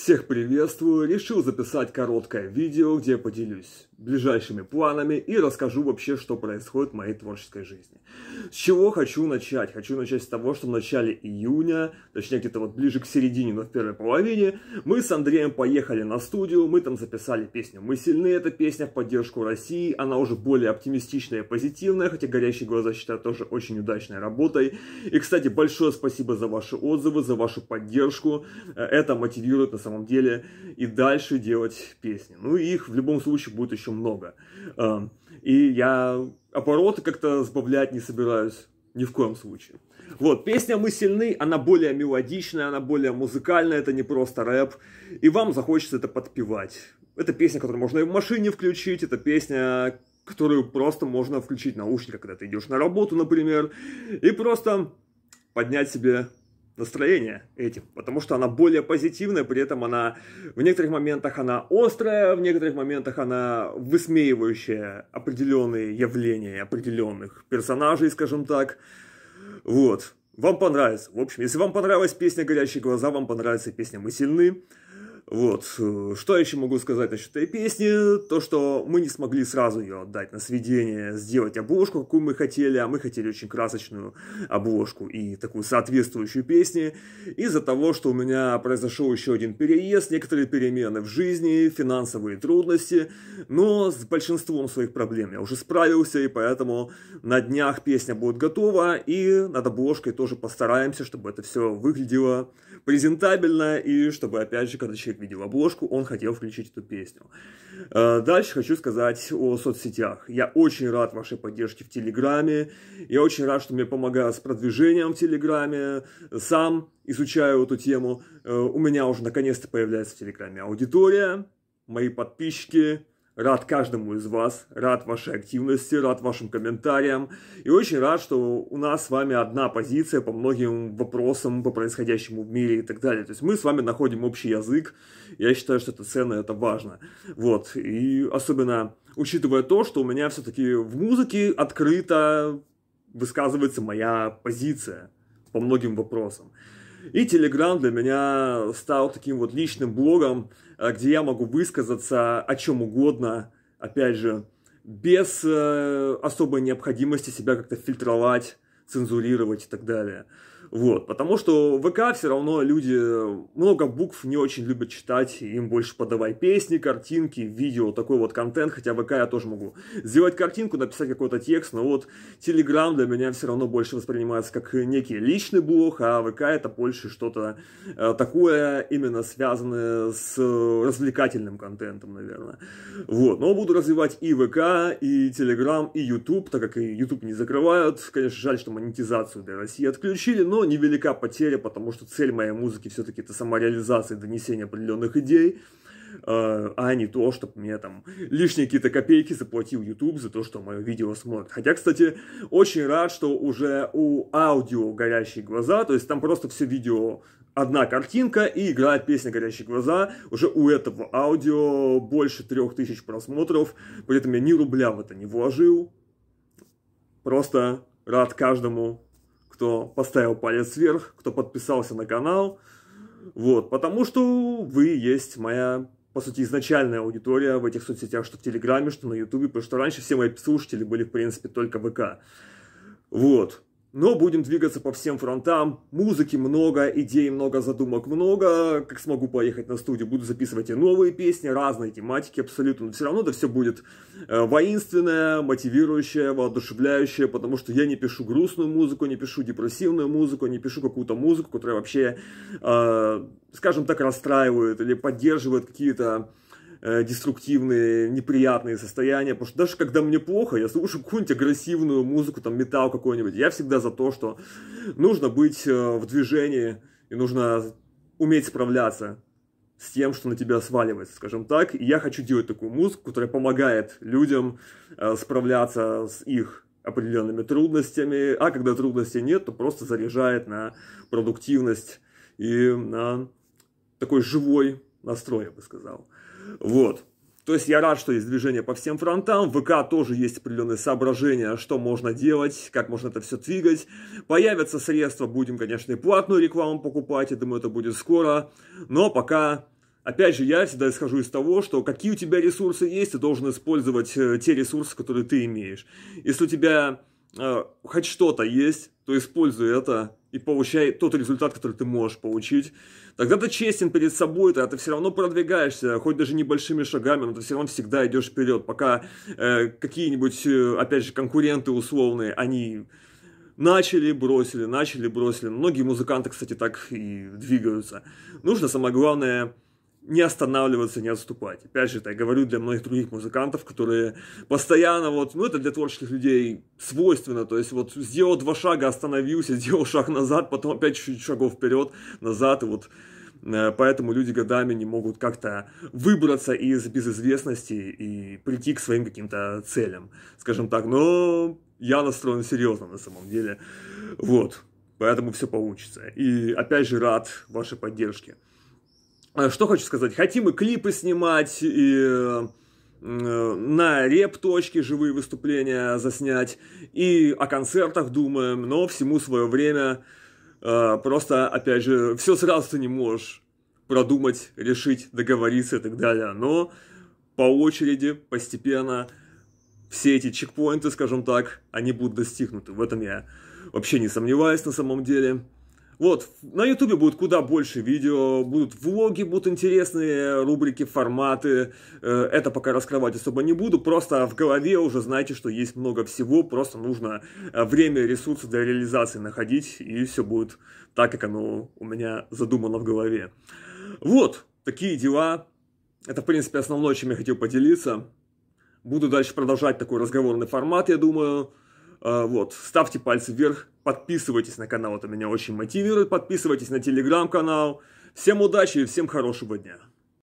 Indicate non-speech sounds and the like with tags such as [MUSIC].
Всех приветствую, решил записать короткое видео, где поделюсь ближайшими планами и расскажу вообще, что происходит в моей творческой жизни. С чего хочу начать? Хочу начать с того, что в начале июня, точнее где-то вот ближе к середине, но в первой половине, мы с Андреем поехали на студию, мы там записали песню «Мы сильны», эта песня в поддержку России, она уже более оптимистичная и позитивная, хотя «Горящие глаза» считаю тоже очень удачной работой. И, кстати, большое спасибо за ваши отзывы, за вашу поддержку, э, это мотивирует на самом деле и дальше делать песни. Ну и их в любом случае будет еще очень много. И я обороты как-то сбавлять не собираюсь ни в коем случае. Вот, песня «Мы сильны», она более мелодичная, она более музыкальная, это не просто рэп. И вам захочется это подпевать. Это песня, которую можно и в машине включить, это песня, которую просто можно включить в наушниках, когда ты идешь на работу, например, и просто поднять себе настроение этим, потому что она более позитивная, при этом она в некоторых моментах она острая, в некоторых моментах она высмеивающая определенные явления определенных персонажей, скажем так. Вот. Вам понравится. В общем, если вам понравилась песня «Горящие глаза», вам понравится песня «Мы сильны». Вот, э, что еще могу сказать насчет этой песни? То, что мы не смогли сразу ее отдать на сведение, сделать обложку, какую мы хотели, а мы хотели очень красочную обложку и такую соответствующую песни. Из-за того, что у меня произошел еще один переезд, некоторые перемены в жизни, финансовые трудности, но с большинством своих проблем я уже справился, и поэтому на днях песня будет готова, и над обложкой тоже постараемся, чтобы это все выглядело презентабельно, и чтобы, опять же, когда человек мальчик видел обложку, он хотел включить эту песню. Э, дальше хочу сказать о соцсетях. Я очень рад вашей поддержке в Телеграме. Я очень рад, что мне помогают с продвижением в Телеграме. Сам изучаю эту тему. Э, у меня уже наконец-то появляется в Телеграме аудитория, мои подписчики, Рад каждому из вас, рад вашей активности, рад вашим комментариям. И очень рад, что у нас с вами одна позиция по многим вопросам, по происходящему в мире и так далее. То есть мы с вами находим общий язык. Я считаю, что это ценно, это важно. Вот. И особенно учитывая то, что у меня все-таки в музыке открыто высказывается моя позиция по многим вопросам. И Telegram для меня стал таким вот личным блогом, э, где я могу высказаться о чем угодно, опять же, без э, особой необходимости себя как-то фильтровать цензурировать и так далее. Вот, потому что в ВК все равно люди э, много букв не очень любят читать, им больше подавай песни, картинки, видео, такой вот контент, хотя в ВК я тоже могу сделать картинку, написать какой-то текст, но вот Телеграм для меня все равно больше воспринимается как некий личный блог, а ВК это больше что-то э, такое именно связанное с э, развлекательным контентом, наверное. Вот, но буду развивать и ВК, и Телеграм, и Ютуб, так как и YouTube не закрывают, конечно, жаль, что монетизацию для России отключили, но невелика потеря, потому что цель моей музыки все-таки это самореализация, донесение определенных идей, э, а не то, чтобы мне там лишние какие-то копейки заплатил YouTube за то, что мое видео смотрят. Хотя, кстати, очень рад, что уже у аудио «Горящие глаза», то есть там просто все видео одна картинка и играет песня «Горящие глаза». Уже у этого аудио больше трех тысяч просмотров, при этом я ни рубля в это не вложил. Просто Рад каждому, кто поставил палец вверх, кто подписался на канал. Вот, потому что вы есть моя, по сути, изначальная аудитория в этих соцсетях, что в Телеграме, что на Ютубе, потому что раньше все мои слушатели были, в принципе, только ВК. Вот но будем двигаться по всем фронтам. Музыки много, идей много, задумок много. Как смогу поехать на студию, буду записывать и новые песни, разные тематики абсолютно. Но все равно это все будет э, воинственное, мотивирующее, воодушевляющее, потому что я не пишу грустную музыку, не пишу депрессивную музыку, не пишу какую-то музыку, которая вообще, э, скажем так, расстраивает или поддерживает какие-то э, деструктивные, неприятные состояния. Потому что даже когда мне плохо, я слушаю какую-нибудь агрессивную музыку, там металл какой-нибудь. Я всегда за то, что нужно быть э, в движении и нужно уметь справляться с тем, что на тебя сваливается, скажем так. И я хочу делать такую музыку, которая помогает людям э, справляться с их определенными трудностями, а когда трудностей нет, то просто заряжает на продуктивность и на такой живой настрой, я бы сказал. Вот. То есть я рад, что есть движение по всем фронтам. В ВК тоже есть определенные соображения, что можно делать, как можно это все двигать. Появятся средства, будем, конечно, и платную рекламу покупать. Я думаю, это будет скоро. Но пока Опять же, я всегда исхожу из того, что какие у тебя ресурсы есть, ты должен использовать э, те ресурсы, которые ты имеешь. Если у тебя э, хоть что-то есть, то используй это и получай тот результат, который ты можешь получить. Тогда ты честен перед собой, тогда ты все равно продвигаешься, хоть даже небольшими шагами, но ты все равно всегда идешь вперед, пока э, какие-нибудь, э, опять же, конкуренты условные, они начали, бросили, начали, бросили. Многие музыканты, кстати, так и двигаются. Нужно самое главное не останавливаться, не отступать. Опять же, это я говорю для многих других музыкантов, которые постоянно вот, ну это для творческих людей свойственно, то есть вот сделал два шага, остановился, [LAUGHS] сделал шаг назад, потом опять чуть-чуть шагов вперед, назад, и вот э, поэтому люди годами не могут как-то выбраться из безызвестности и прийти к своим каким-то целям, скажем так. Но я настроен серьезно на самом деле, вот, поэтому все получится. И опять же рад вашей поддержке. Э, что хочу сказать, хотим и клипы снимать, и э, на реп-точке живые выступления заснять, и о концертах думаем, но всему свое время э, просто, опять же, все сразу ты не можешь продумать, решить, договориться и так далее. Но по очереди, постепенно все эти чекпоинты, скажем так, они будут достигнуты. В этом я вообще не сомневаюсь на самом деле. Вот, на Ютубе будет куда больше видео, будут влоги, будут интересные рубрики, форматы. Э, это пока раскрывать особо не буду, просто в голове уже знаете, что есть много всего, просто нужно э, время, ресурсы для реализации находить, и все будет так, как оно у меня задумано в голове. Вот, такие дела. Это, в принципе, основное, чем я хотел поделиться. Буду дальше продолжать такой разговорный формат, я думаю. А, вот, ставьте пальцы вверх, подписывайтесь на канал, это меня очень мотивирует, подписывайтесь на телеграм-канал. Всем удачи и всем хорошего дня.